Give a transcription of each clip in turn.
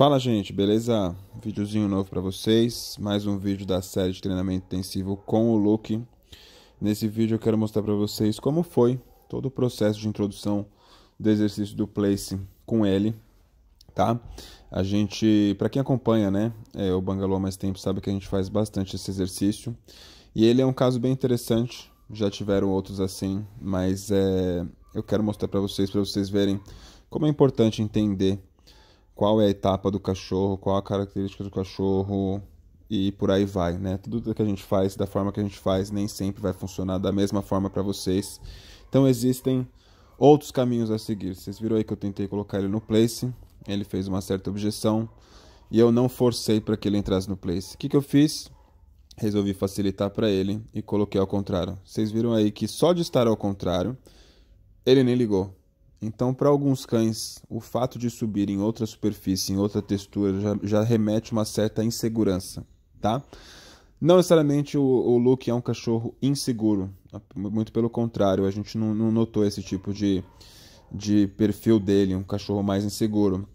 Fala gente, beleza? Vídeozinho novo para vocês, mais um vídeo da série de treinamento intensivo com o Luke. Nesse vídeo eu quero mostrar para vocês como foi todo o processo de introdução do exercício do place com ele, tá? A gente, para quem acompanha, né, é, o Bangalô há mais tempo sabe que a gente faz bastante esse exercício e ele é um caso bem interessante. Já tiveram outros assim, mas é, eu quero mostrar para vocês, para vocês verem como é importante entender qual é a etapa do cachorro, qual a característica do cachorro e por aí vai, né? Tudo que a gente faz, da forma que a gente faz, nem sempre vai funcionar da mesma forma para vocês. Então existem outros caminhos a seguir. Vocês viram aí que eu tentei colocar ele no place, ele fez uma certa objeção e eu não forcei para que ele entrasse no place. O que, que eu fiz? Resolvi facilitar para ele e coloquei ao contrário. Vocês viram aí que só de estar ao contrário, ele nem ligou. Então, para alguns cães, o fato de subir em outra superfície, em outra textura, já, já remete uma certa insegurança, tá? Não necessariamente o, o Luke é um cachorro inseguro, muito pelo contrário, a gente não, não notou esse tipo de, de perfil dele, um cachorro mais inseguro.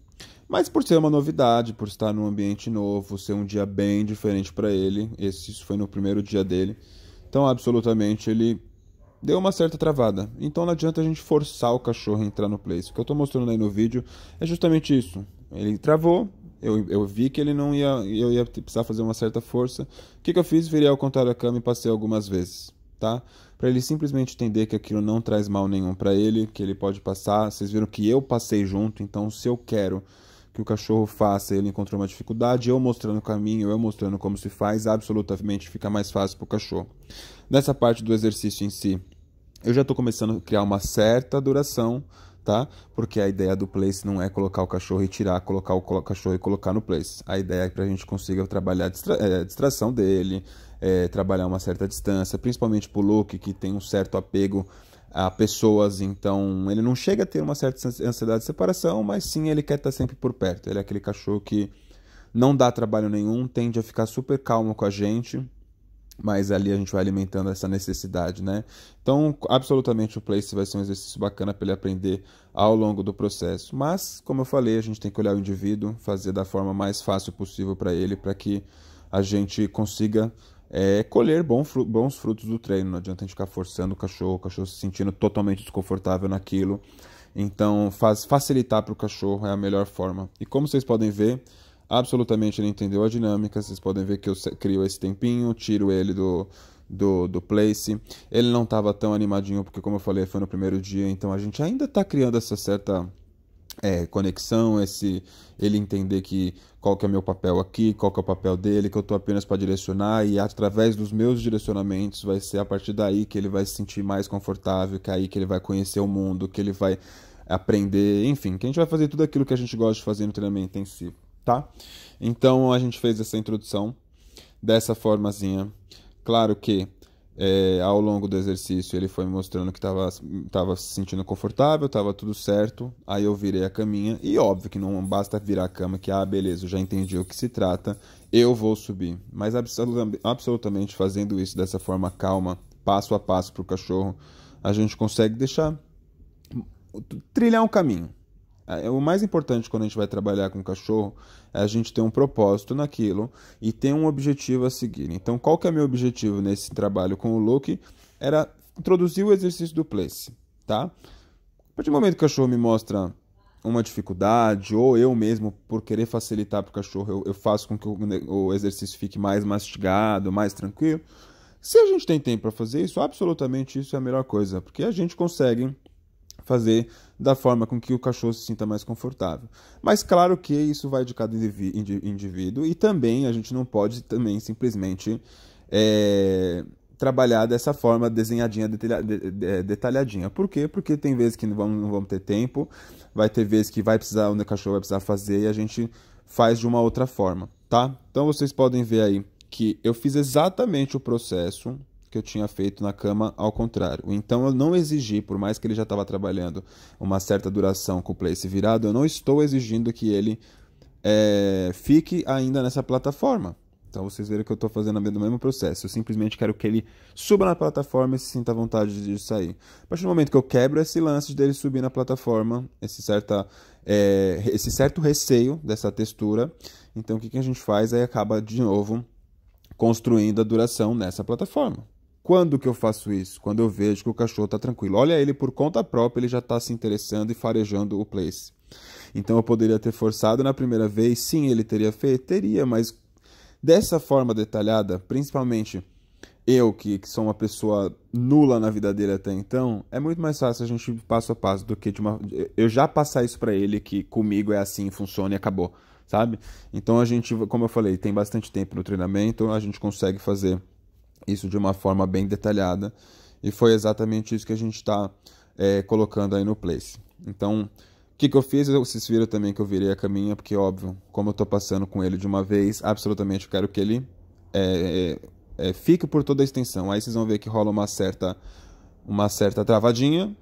Mas por ser uma novidade, por estar num ambiente novo, ser um dia bem diferente para ele, esse foi no primeiro dia dele, então absolutamente ele deu uma certa travada. Então não adianta a gente forçar o cachorro a entrar no place. O que eu estou mostrando aí no vídeo é justamente isso. Ele travou, eu, eu vi que ele não ia, eu ia precisar fazer uma certa força. O que, que eu fiz? Virei ao contrário da cama e passei algumas vezes, tá? Para ele simplesmente entender que aquilo não traz mal nenhum para ele, que ele pode passar. Vocês viram que eu passei junto, então se eu quero que o cachorro faça, ele encontrou uma dificuldade, eu mostrando o caminho, eu mostrando como se faz, absolutamente fica mais fácil para o cachorro. Nessa parte do exercício em si, eu já estou começando a criar uma certa duração, tá? Porque a ideia do place não é colocar o cachorro e tirar, colocar o cachorro e colocar no place. A ideia é para a gente consiga trabalhar a, distra é, a distração dele, é, trabalhar uma certa distância, principalmente para o look que tem um certo apego a pessoas, então ele não chega a ter uma certa ansiedade de separação, mas sim ele quer estar sempre por perto. Ele é aquele cachorro que não dá trabalho nenhum, tende a ficar super calmo com a gente, mas ali a gente vai alimentando essa necessidade, né? Então, absolutamente o place vai ser um exercício bacana para ele aprender ao longo do processo. Mas, como eu falei, a gente tem que olhar o indivíduo, fazer da forma mais fácil possível para ele, para que a gente consiga é, colher bons frutos do treino. Não adianta a gente ficar forçando o cachorro, o cachorro se sentindo totalmente desconfortável naquilo. Então, faz, facilitar para o cachorro é a melhor forma. E como vocês podem ver, absolutamente ele entendeu a dinâmica. Vocês podem ver que eu crio esse tempinho, tiro ele do, do, do place. Ele não estava tão animadinho, porque, como eu falei, foi no primeiro dia. Então, a gente ainda está criando essa certa é, conexão, esse ele entender que qual que é o meu papel aqui, qual que é o papel dele, que eu estou apenas para direcionar e através dos meus direcionamentos vai ser a partir daí que ele vai se sentir mais confortável, que é aí que ele vai conhecer o mundo, que ele vai aprender, enfim, que a gente vai fazer tudo aquilo que a gente gosta de fazer no treinamento intensivo, tá? Então a gente fez essa introdução dessa formazinha. Claro que é, ao longo do exercício ele foi mostrando que estava se sentindo confortável, estava tudo certo. Aí eu virei a caminha e óbvio que não basta virar a cama que ah beleza, eu já entendi o que se trata, eu vou subir. Mas absolutamente fazendo isso dessa forma calma, passo a passo para o cachorro, a gente consegue deixar trilhar um caminho. É, é o mais importante quando a gente vai trabalhar com cachorro é a gente ter um propósito naquilo e ter um objetivo a seguir. Então, qual que é meu objetivo nesse trabalho com o Luke? Era introduzir o exercício do place, tá? A partir do momento que o cachorro me mostra uma dificuldade, ou eu mesmo, por querer facilitar para o cachorro, eu, eu, faço com que o, o, exercício fique mais mastigado, mais tranquilo. Se a gente tem tempo para fazer isso, absolutamente isso é a melhor coisa, porque a gente consegue fazer da forma com que o cachorro se sinta mais confortável. Mas claro que isso vai de cada indivíduo e também a gente não pode também simplesmente é, trabalhar dessa forma desenhadinha, detalhadinha. Por quê? Porque tem vezes que não vamos, não vamos ter tempo, vai ter vezes que vai precisar, o cachorro vai precisar fazer e a gente faz de uma outra forma, tá? Então vocês podem ver aí que eu fiz exatamente o processo que eu tinha feito na cama ao contrário. Então eu não exigi, por mais que ele já estava trabalhando uma certa duração com o Place virado, eu não estou exigindo que ele é, fique ainda nessa plataforma. Então vocês viram que eu estou fazendo o mesmo processo. Eu simplesmente quero que ele suba na plataforma e se sinta à vontade de sair. A partir do momento que eu quebro esse lance dele subir na plataforma, esse, certa, é, esse certo receio dessa textura, então o que, que a gente faz? Aí acaba de novo construindo a duração nessa plataforma. Quando que eu faço isso? Quando eu vejo que o cachorro está tranquilo. Olha ele por conta própria, ele já está se interessando e farejando o place. Então eu poderia ter forçado na primeira vez, sim, ele teria feito, teria, mas dessa forma detalhada, principalmente eu que, que, sou uma pessoa nula na vida dele até então, é muito mais fácil a gente passo a passo do que de uma eu já passar isso para ele que comigo é assim, funciona e acabou, sabe? Então a gente, como eu falei, tem bastante tempo no treinamento, a gente consegue fazer isso de uma forma bem detalhada. E foi exatamente isso que a gente está é, colocando aí no Place. Então, o que, que eu fiz? Vocês viram também que eu virei a caminha, porque, óbvio, como eu estou passando com ele de uma vez, absolutamente quero que ele é, é, é, fique por toda a extensão. Aí vocês vão ver que rola uma certa, uma certa travadinha.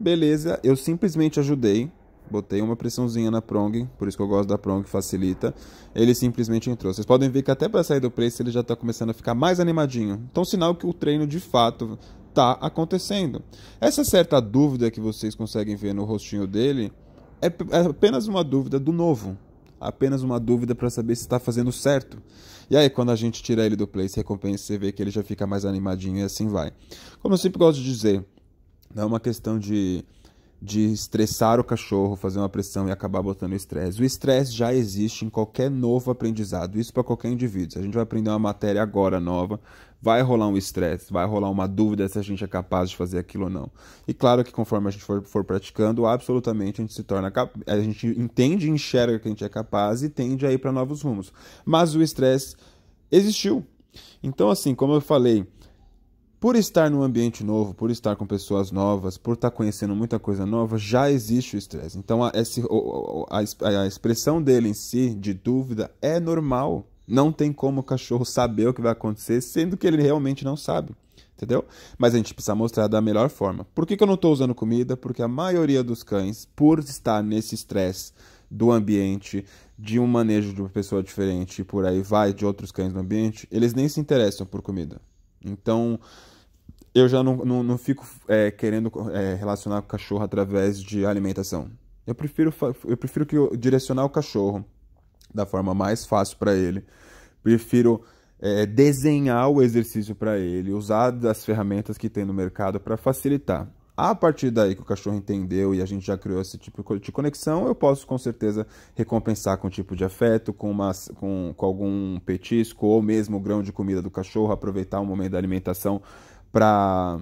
Beleza, eu simplesmente ajudei botei uma pressãozinha na prong, por isso que eu gosto da prong, facilita. Ele simplesmente entrou. Vocês podem ver que até para sair do preço ele já está começando a ficar mais animadinho. Então, sinal que o treino de fato está acontecendo. Essa certa dúvida que vocês conseguem ver no rostinho dele é, é apenas uma dúvida do novo. Apenas uma dúvida para saber se está fazendo certo. E aí, quando a gente tira ele do place recompensa, você vê que ele já fica mais animadinho e assim vai. Como eu sempre gosto de dizer, não é uma questão de de estressar o cachorro, fazer uma pressão e acabar botando estresse. O estresse já existe em qualquer novo aprendizado, isso para qualquer indivíduo. Se a gente vai aprender uma matéria agora nova, vai rolar um estresse, vai rolar uma dúvida se a gente é capaz de fazer aquilo ou não. E claro que conforme a gente for, for praticando, absolutamente a gente se torna a gente entende e enxerga que a gente é capaz e tende a ir para novos rumos. Mas o estresse existiu. Então assim, como eu falei, por estar num ambiente novo, por estar com pessoas novas, por estar conhecendo muita coisa nova, já existe o estresse. Então, a, esse, a, a, expressão dele em si, de dúvida, é normal. Não tem como o cachorro saber o que vai acontecer, sendo que ele realmente não sabe. Entendeu? Mas a gente precisa mostrar da melhor forma. Por que, que eu não estou usando comida? Porque a maioria dos cães, por estar nesse estresse do ambiente, de um manejo de uma pessoa diferente e por aí vai, de outros cães no ambiente, eles nem se interessam por comida. Então, eu já não, não, não fico é, querendo é, relacionar o cachorro através de alimentação. Eu prefiro, eu prefiro que eu direcionar o cachorro da forma mais fácil para ele. Prefiro é, desenhar o exercício para ele, usar as ferramentas que tem no mercado para facilitar. A partir daí que o cachorro entendeu e a gente já criou esse tipo de conexão, eu posso com certeza recompensar com um tipo de afeto, com, uma, com, com algum petisco ou mesmo o grão de comida do cachorro, aproveitar o momento da alimentação para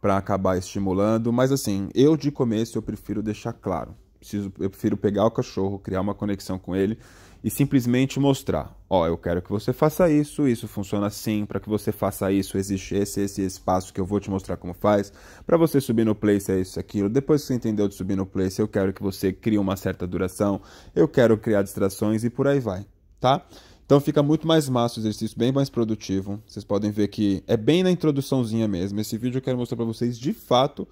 para acabar estimulando, mas assim, eu de começo eu prefiro deixar claro. Preciso, eu prefiro pegar o cachorro, criar uma conexão com ele e simplesmente mostrar: ó, oh, eu quero que você faça isso, isso funciona assim, para que você faça isso, existe esse, esse espaço que eu vou te mostrar como faz, para você subir no place é isso, aquilo. Depois que você entendeu de subir no place, eu quero que você crie uma certa duração, eu quero criar distrações e por aí vai, tá? Então fica muito mais massa o exercício, bem mais produtivo. Vocês podem ver que é bem na introduçãozinha mesmo. Esse vídeo eu quero mostrar para vocês de fato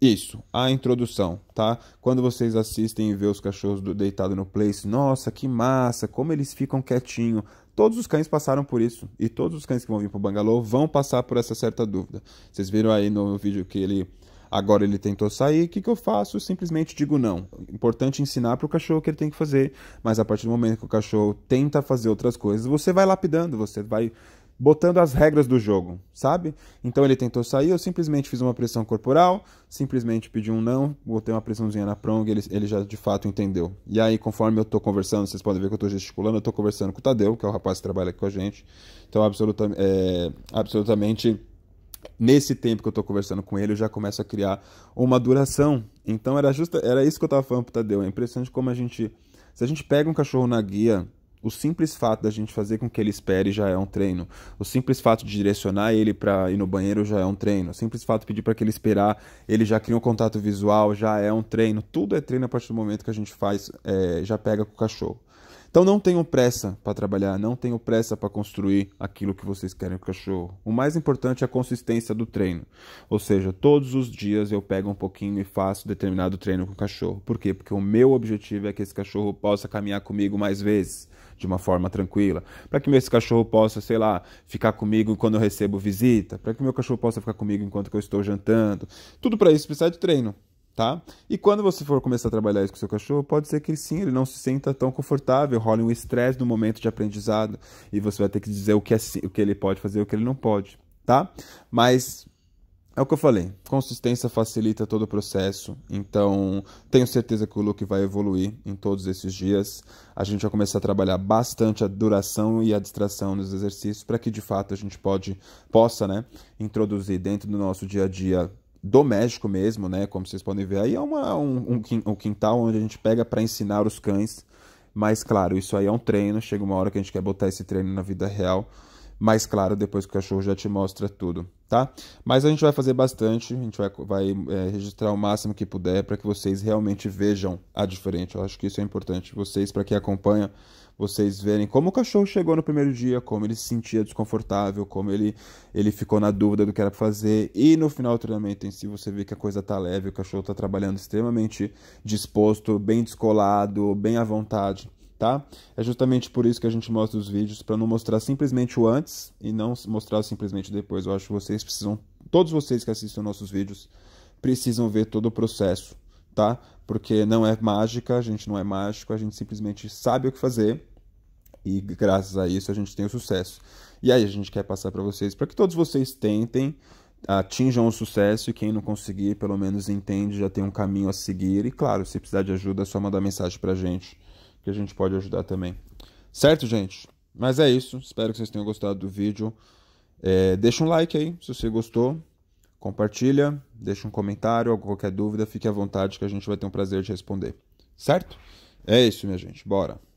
isso, a introdução, tá? Quando vocês assistem e vê os cachorros deitados no place, nossa, que massa, como eles ficam quietinho. Todos os cães passaram por isso e todos os cães que vão vir para o Bangalô vão passar por essa certa dúvida. Vocês viram aí no vídeo que ele Agora ele tentou sair, o que, que eu faço? simplesmente digo não. Importante ensinar para o cachorro que ele tem que fazer, mas a partir do momento que o cachorro tenta fazer outras coisas, você vai lapidando, você vai botando as regras do jogo, sabe? Então ele tentou sair, eu simplesmente fiz uma pressão corporal, simplesmente pedi um não, botei uma pressãozinha na prong, ele, ele já de fato entendeu. E aí, conforme eu tô conversando, vocês podem ver que eu tô gesticulando, eu tô conversando com o Tadeu, que é o rapaz que trabalha aqui com a gente. Então, absoluta, é, absolutamente nesse tempo que eu estou conversando com ele, eu já começo a criar uma duração. Então era justa, era isso que eu estava falando pro Tadeu. É impressionante como a gente. Se a gente pega um cachorro na guia, o simples fato da gente fazer com que ele espere já é um treino. O simples fato de direcionar ele para ir no banheiro já é um treino. O simples fato de pedir para que ele esperar, ele já cria um contato visual, já é um treino. Tudo é treino a partir do momento que a gente faz, é, já pega com o cachorro. Então não tenham pressa para trabalhar, não tenham pressa para construir aquilo que vocês querem para o cachorro. O mais importante é a consistência do treino. Ou seja, todos os dias eu pego um pouquinho e faço determinado treino com o cachorro. Por quê? Porque o meu objetivo é que esse cachorro possa caminhar comigo mais vezes, de uma forma tranquila. Para que esse cachorro possa, sei lá, ficar comigo quando eu recebo visita, para que meu cachorro possa ficar comigo enquanto eu estou jantando. Tudo para isso precisa de treino tá? E quando você for começar a trabalhar isso com o seu cachorro, pode ser que sim, ele não se sinta tão confortável, role um estresse no momento de aprendizado e você vai ter que dizer o que, é, o que ele pode fazer e o que ele não pode, tá? Mas é o que eu falei, consistência facilita todo o processo, então tenho certeza que o look vai evoluir em todos esses dias. A gente vai começar a trabalhar bastante a duração e a distração nos exercícios para que de fato a gente pode, possa né, introduzir dentro do nosso dia a dia doméstico mesmo, né? Como vocês podem ver aí, é uma, um, um quintal onde a gente pega para ensinar os cães. Mas claro, isso aí é um treino. Chega uma hora que a gente quer botar esse treino na vida real. Mas claro, depois que o cachorro já te mostra tudo tá? Mas a gente vai fazer bastante, a gente vai, vai é, registrar o máximo que puder para que vocês realmente vejam a diferença. Eu acho que isso é importante. Vocês, para quem acompanha, vocês verem como o cachorro chegou no primeiro dia, como ele se sentia desconfortável, como ele, ele ficou na dúvida do que era para fazer. E no final do treinamento em si, você vê que a coisa tá leve, o cachorro tá trabalhando extremamente disposto, bem descolado, bem à vontade tá? É justamente por isso que a gente mostra os vídeos para não mostrar simplesmente o antes e não mostrar simplesmente depois. Eu acho que vocês precisam, todos vocês que assistem nossos vídeos precisam ver todo o processo, tá? Porque não é mágica, a gente não é mágico, a gente simplesmente sabe o que fazer e graças a isso a gente tem o sucesso. E aí a gente quer passar para vocês, para que todos vocês tentem, atinjam o sucesso e quem não conseguir, pelo menos entende, já tem um caminho a seguir. E claro, se precisar de ajuda, é só mandar mensagem para a gente que a gente pode ajudar também. Certo, gente? Mas é isso. Espero que vocês tenham gostado do vídeo. É, deixa um like aí se você gostou. Compartilha, deixa um comentário, qualquer dúvida, fique à vontade que a gente vai ter um prazer de responder. Certo? É isso, minha gente. Bora!